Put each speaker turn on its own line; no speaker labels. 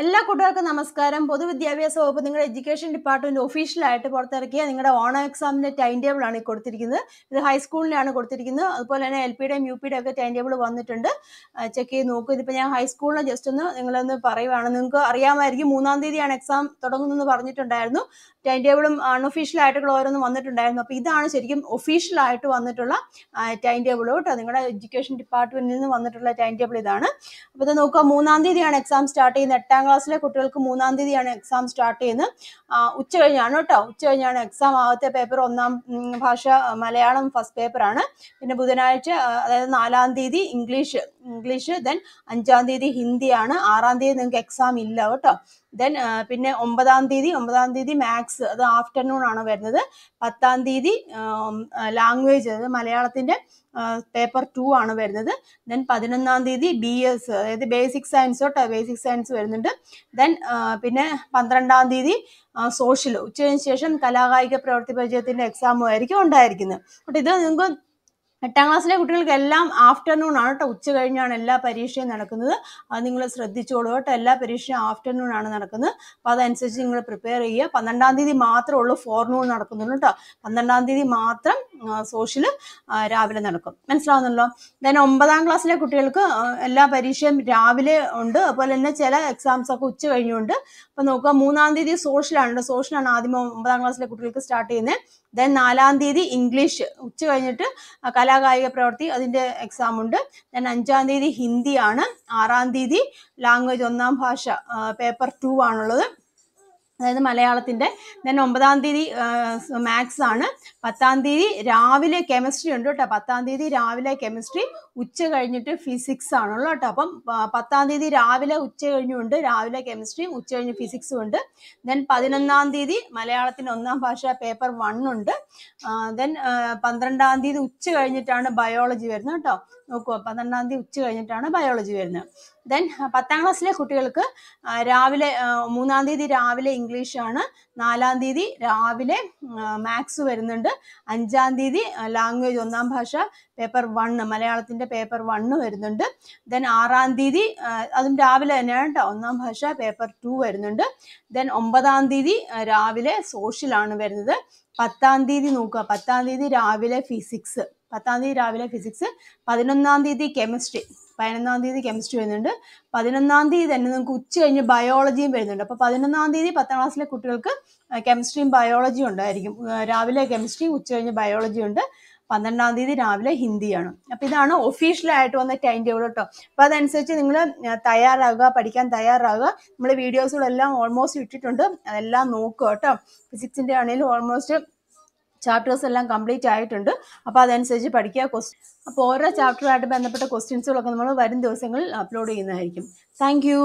എല്ലാ കൂട്ടുകാർക്കും നമസ്കാരം പൊതുവിദ്യാഭ്യാസ വകുപ്പ് നിങ്ങളുടെ എഡ്യൂക്കേഷൻ ഡിപ്പാർട്ട്മെന്റ് ഒഫീഷ്യലായിട്ട് പുറത്തിറക്കിയ നിങ്ങളുടെ ഓണം എക്സാമിന്റെ ടൈം ടേബിൾ ആണ് കൊടുത്തിരിക്കുന്നത് ഇത് ഹൈസ്കൂളിലാണ് കൊടുത്തിരിക്കുന്നത് അതുപോലെ തന്നെ എൽ പിയുടെയും യു പിയുടെയും ഒക്കെ ടൈം ടേബിൾ വന്നിട്ടുണ്ട് ചെക്ക് ചെയ്ത് നോക്കും ഇതിപ്പോൾ ഞാൻ ഹൈസ്കൂളിനെ ജസ്റ്റ് ഒന്ന് നിങ്ങളൊന്ന് പറയുവാണ് നിങ്ങൾക്ക് അറിയാമായിരിക്കും മൂന്നാം തീയതിയാണ് എക്സാം തുടങ്ങുന്നതെന്ന് പറഞ്ഞിട്ടുണ്ടായിരുന്നു ടൈം ടേബിളും അൺഒഫീഷ്യലായിട്ടുള്ള ഓരോന്നും വന്നിട്ടുണ്ടായിരുന്നു അപ്പോൾ ഇതാണ് ശരിക്കും ഒഫീഷ്യലായിട്ട് വന്നിട്ടുള്ള ടൈം ടേബിൾ കേട്ടോ നിങ്ങളുടെ എഡ്യൂക്കേഷൻ ഡിപ്പാർട്ട്മെന്റിൽ നിന്ന് വന്നിട്ടുള്ള ടൈം ടേബിൾ ഇതാണ് അപ്പോൾ ഇത് നോക്കുക മൂന്നാം തീയതിയാണ് എക്സാം സ്റ്റാർട്ട് ചെയ്യുന്നത് എട്ടാം ക്ലാസ്സിലെ കുട്ടികൾക്ക് മൂന്നാം തീയതിയാണ് എക്സാം സ്റ്റാർട്ട് ചെയ്യുന്നത് ഉച്ച കഴിഞ്ഞാണ് കേട്ടോ ഉച്ച കഴിഞ്ഞാണ് എക്സാം ആദ്യത്തെ പേപ്പർ ഒന്നാം ഭാഷ മലയാളം ഫസ്റ്റ് പേപ്പറാണ് പിന്നെ ബുധനാഴ്ച അതായത് നാലാം തീയതി ഇംഗ്ലീഷ് ഇംഗ്ലീഷ് ദെൻ അഞ്ചാം തീയതി ഹിന്ദിയാണ് ആറാം തീയതി നിങ്ങൾക്ക് എക്സാം ഇല്ല കേട്ടോ ദെൻ പിന്നെ ഒമ്പതാം തീയതി ഒമ്പതാം തീയതി മാത്സ് അത് ആഫ്റ്റർനൂൺ ആണ് വരുന്നത് പത്താം തീയതി ലാംഗ്വേജ് അത് മലയാളത്തിൻ്റെ പേപ്പർ ടു ആണ് വരുന്നത് ദെൻ പതിനൊന്നാം തീയതി ബി എസ് അതായത് ബേസിക് സയൻസ് തൊട്ട് ബേസിക് സയൻസ് വരുന്നുണ്ട് ദെൻ പിന്നെ പന്ത്രണ്ടാം തീയതി സോഷ്യൽ ഉച്ചതിന് ശേഷം കലാകായിക പ്രവൃത്തി പരിചയത്തിൻ്റെ എക്സാമും ആയിരിക്കും ഉണ്ടായിരിക്കുന്നത് അപ്പോൾ ഇത് നിങ്ങൾക്ക് എട്ടാം ക്ലാസ്സിലെ കുട്ടികൾക്ക് എല്ലാം ആഫ്റ്റർനൂൺ ആണ് കേട്ടോ ഉച്ച കഴിഞ്ഞാണ് എല്ലാ പരീക്ഷയും നടക്കുന്നത് അത് നിങ്ങൾ ശ്രദ്ധിച്ചോളൂ കേട്ടോ എല്ലാ പരീക്ഷയും ആഫ്റ്റർനൂൺ ആണ് നടക്കുന്നത് അപ്പോൾ അതനുസരിച്ച് നിങ്ങൾ പ്രിപ്പയർ ചെയ്യുക പന്ത്രണ്ടാം തീയതി മാത്രമേ ഉള്ളൂ ഫോർനൂൺ നടക്കുന്നുള്ളൂ കേട്ടോ പന്ത്രണ്ടാം തീയതി മാത്രം സോഷ്യൽ രാവിലെ നടക്കും മനസ്സിലാവുന്നല്ലോ ദൻ ഒമ്പതാം ക്ലാസ്സിലെ കുട്ടികൾക്ക് എല്ലാ പരീക്ഷയും രാവിലെ ഉണ്ട് അതുപോലെ തന്നെ ചില എക്സാംസ് ഒക്കെ ഉച്ച കഴിഞ്ഞുണ്ട് അപ്പൊ നോക്കുക മൂന്നാം തീയതി സോഷ്യലാണ് സോഷ്യലാണ് ആദ്യം ഒമ്പതാം ക്ലാസ്സിലെ കുട്ടികൾക്ക് സ്റ്റാർട്ട് ചെയ്യുന്നത് ദൻ നാലാം തീയതി ഇംഗ്ലീഷ് ഉച്ച കഴിഞ്ഞിട്ട് കലാകായിക പ്രവൃത്തി അതിൻ്റെ എക്സാം ഉണ്ട് ദൻ അഞ്ചാം തീയതി ഹിന്ദിയാണ് ആറാം തീയതി ലാംഗ്വേജ് ഒന്നാം ഭാഷ പേപ്പർ ടു ആണുള്ളത് അതായത് മലയാളത്തിൻ്റെ ദെൻ ഒമ്പതാം തീയതി മാത്സ് ആണ് പത്താം തീയതി രാവിലെ കെമിസ്ട്രി ഉണ്ട് കേട്ടോ പത്താം തീയതി രാവിലെ കെമിസ്ട്രി ഉച്ച കഴിഞ്ഞിട്ട് ഫിസിക്സ് ആണുള്ളൂ കേട്ടോ അപ്പം പത്താം തീയതി രാവിലെ ഉച്ച കഴിഞ്ഞുണ്ട് രാവിലെ കെമിസ്ട്രിയും ഉച്ച കഴിഞ്ഞ് ഫിസിക്സും ഉണ്ട് ദെൻ പതിനൊന്നാം തീയതി മലയാളത്തിൻ്റെ ഒന്നാം ഭാഷ പേപ്പർ വൺ ഉണ്ട് ദെൻ പന്ത്രണ്ടാം തീയതി ഉച്ച കഴിഞ്ഞിട്ടാണ് ബയോളജി വരുന്നത് കേട്ടോ നോക്കുക പന്ത്രണ്ടാം തീയതി ഉച്ച കഴിഞ്ഞിട്ടാണ് ബയോളജി വരുന്നത് ദെൻ പത്താം ക്ലാസ്സിലെ കുട്ടികൾക്ക് രാവിലെ മൂന്നാം തീയതി രാവിലെ ഇംഗ്ലീഷാണ് നാലാം തീയതി രാവിലെ മാത്സ് വരുന്നുണ്ട് അഞ്ചാം തീയതി ലാംഗ്വേജ് ഒന്നാം ഭാഷ പേപ്പർ വണ്ണ് മലയാളത്തിൻ്റെ പേപ്പർ വണ്ണ് വരുന്നുണ്ട് ദെൻ ആറാം തീയതി അതും രാവിലെ തന്നെയാണ് കേട്ടോ ഒന്നാം ഭാഷ പേപ്പർ ടു വരുന്നുണ്ട് ദെൻ ഒമ്പതാം തീയതി രാവിലെ സോഷ്യലാണ് വരുന്നത് പത്താം തീയതി നോക്കുക പത്താം തീയതി രാവിലെ ഫിസിക്സ് പത്താം തീയതി രാവിലെ ഫിസിക്സ് പതിനൊന്നാം തീയതി കെമിസ്ട്രി പതിനൊന്നാം തീയതി കെമിസ്ട്രി വരുന്നുണ്ട് പതിനൊന്നാം തീയതി തന്നെ നിങ്ങൾക്ക് ഉച്ച കഴിഞ്ഞ് ബയോളജിയും വരുന്നുണ്ട് അപ്പോൾ പതിനൊന്നാം തീയതി പത്താം ക്ലാസ്സിലെ കുട്ടികൾക്ക് കെമിസ്ട്രിയും ബയോളജിയും ഉണ്ടായിരിക്കും രാവിലെ കെമിസ്ട്രി ഉച്ച കഴിഞ്ഞ് ബയോളജി ഉണ്ട് പന്ത്രണ്ടാം തീയതി രാവിലെ ഹിന്ദിയാണ് അപ്പം ഇതാണ് ഒഫീഷ്യലായിട്ട് വന്ന ടൈം ടേബിൾ കേട്ടോ അപ്പോൾ അതനുസരിച്ച് നിങ്ങൾ തയ്യാറാകുക പഠിക്കാൻ തയ്യാറാകുക നമ്മൾ വീഡിയോസുകളെല്ലാം ഓൾമോസ്റ്റ് ഇട്ടിട്ടുണ്ട് അതെല്ലാം നോക്കുക കേട്ടോ ഫിസിക്സിൻ്റെ ആണെങ്കിലും ഓൾമോസ്റ്റ് ചാപ്റ്റേഴ്സ് എല്ലാം കംപ്ലീറ്റ് ആയിട്ടുണ്ട് അപ്പോൾ അതനുസരിച്ച് പഠിക്കുക ക്വസ്റ്റ്യൻ അപ്പോൾ ഓരോ ചാപ്റ്ററുമായിട്ട് ബന്ധപ്പെട്ട ക്വസ്റ്റ്യൻസുകളൊക്കെ നമ്മൾ വരും ദിവസങ്ങളിൽ അപ്ലോഡ് ചെയ്യുന്നതായിരിക്കും താങ്ക്